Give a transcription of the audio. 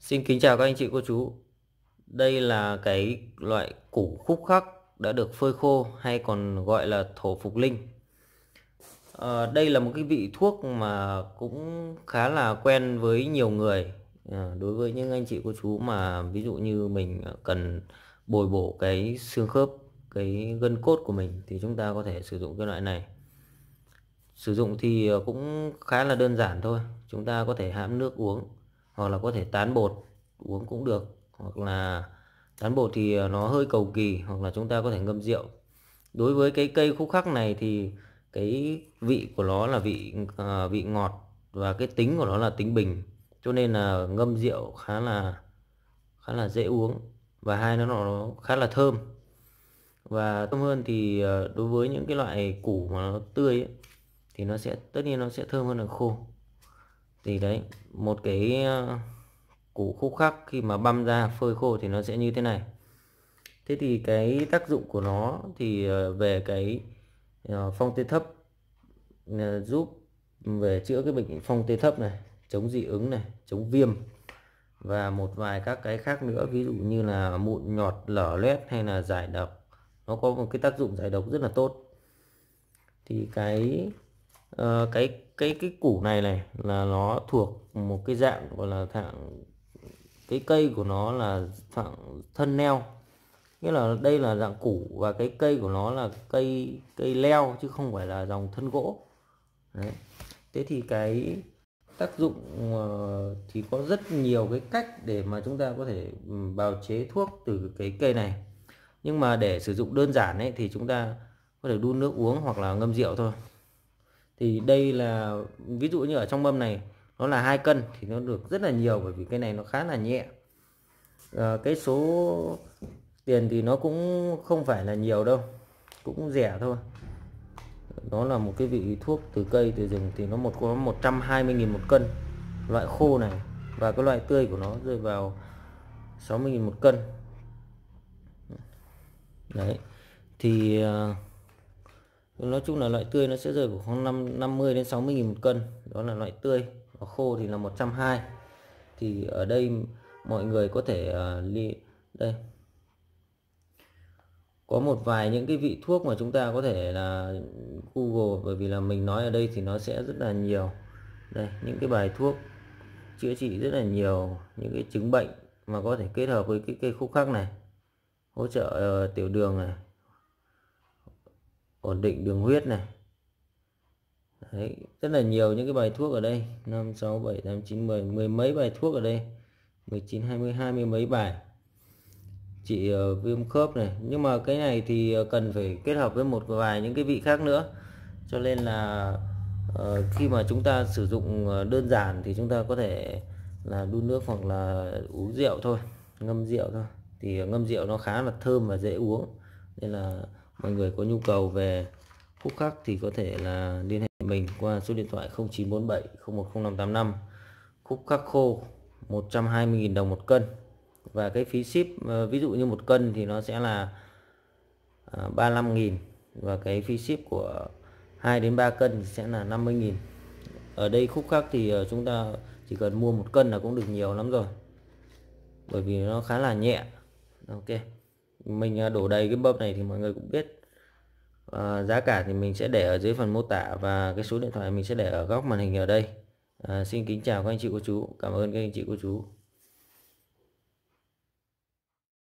Xin kính chào các anh chị cô chú Đây là cái loại củ khúc khắc đã được phơi khô hay còn gọi là thổ phục linh à, Đây là một cái vị thuốc mà cũng khá là quen với nhiều người à, Đối với những anh chị cô chú mà ví dụ như mình cần bồi bổ cái xương khớp cái gân cốt của mình thì chúng ta có thể sử dụng cái loại này sử dụng thì ờ, cũng khá là đơn giản thôi chúng ta có thể hãm nước uống hoặc là có thể tán bột uống cũng được hoặc là tán bột thì ờ, nó hơi cầu kỳ hoặc là chúng ta có thể ngâm rượu đối với cái cây khúc khắc này thì cái vị của nó là vị uh, vị ngọt và cái tính của nó là tính bình cho nên là ngâm rượu khá là khá là dễ uống và hai nó nó khá là thơm và thơm hơn thì ờ, đối với những cái loại củ mà nó tươi ấy, thì nó sẽ tất nhiên nó sẽ thơm hơn là khô thì đấy một cái ờ, củ khúc khắc khi mà băm ra phơi khô thì nó sẽ như thế này thế thì cái tác dụng của nó thì ờ, về cái ờ, phong tê thấp giúp về chữa cái bệnh phong tê thấp này chống dị ứng này chống viêm và một vài các cái khác nữa ví dụ như là mụn nhọt lở loét hay là giải độc nó có một cái tác dụng giải độc rất là tốt thì cái Ờ, cái cái cái củ này này là nó thuộc một cái dạng gọi là dạng cái cây của nó là dạng thân neo nghĩa là đây là dạng củ và cái cây của nó là cây cây leo chứ không phải là dòng thân gỗ Đấy. thế thì cái tác dụng ờ, thì có rất nhiều cái cách để mà chúng ta có thể ừ, bào chế thuốc từ cái cây này nhưng mà để sử dụng đơn giản ấy thì chúng ta có thể đun nước uống hoặc là ngâm rượu thôi thì đây là ví dụ như ở trong mâm này nó là hai cân thì nó được rất là nhiều bởi vì cái này nó khá là nhẹ à, cái số tiền thì nó cũng không phải là nhiều đâu cũng rẻ thôi đó là một cái vị thuốc từ cây từ rừng thì nó một có 120.000 một cân loại khô này và cái loại tươi của nó rơi vào 60.000 một cân đấy thì uh, nói chung là loại tươi nó sẽ rơi vào khoảng 5 50 đến 60 nghìn một cân đó là loại tươi và khô thì là 120 thì ở đây mọi người có thể uh, li đây có một vài những cái vị thuốc mà chúng ta có thể là Google bởi vì là mình nói ở đây thì nó sẽ rất là nhiều đây những cái bài thuốc chữa trị rất là nhiều những cái chứng bệnh mà có thể kết hợp với cái cây khúc khắc này hỗ trợ uh, tiểu đường này ổn định đường huyết này Đấy, rất là nhiều những cái bài thuốc ở đây 5, 6, 7, 8, 9, 10 Mười mấy bài thuốc ở đây 19, 20, 20 mấy bài Trị uh, ờ, viêm khớp này Nhưng mà cái này thì ờ, cần phải kết hợp với một vài những cái vị khác nữa Cho nên là uh, Khi mà chúng ta sử dụng đơn giản Thì chúng ta có thể là đun nước hoặc là uống rượu thôi Ngâm rượu thôi Thì ngâm rượu nó khá là thơm và dễ uống Nên là mọi người có nhu cầu về khúc khắc thì có thể là liên hệ mình qua số điện thoại 0947 010585 khúc khắc khô 120.000 đồng một cân và cái phí ship ờ, ví dụ như một cân thì nó sẽ là 35.000 ờ, và cái phí ship của 2 đến 3 cân sẽ là 50.000 ở đây khúc khắc thì ờ, chúng ta chỉ cần mua một cân là cũng được nhiều lắm rồi bởi vì nó khá là nhẹ ok mình à, đổ đầy cái bơm này thì mọi người cũng biết à, giá cả thì mình sẽ để ở dưới phần mô tả và cái số điện thoại mình sẽ để ở góc màn hình ở đây à, xin kính chào các anh chị cô chú cảm ơn các anh chị cô chú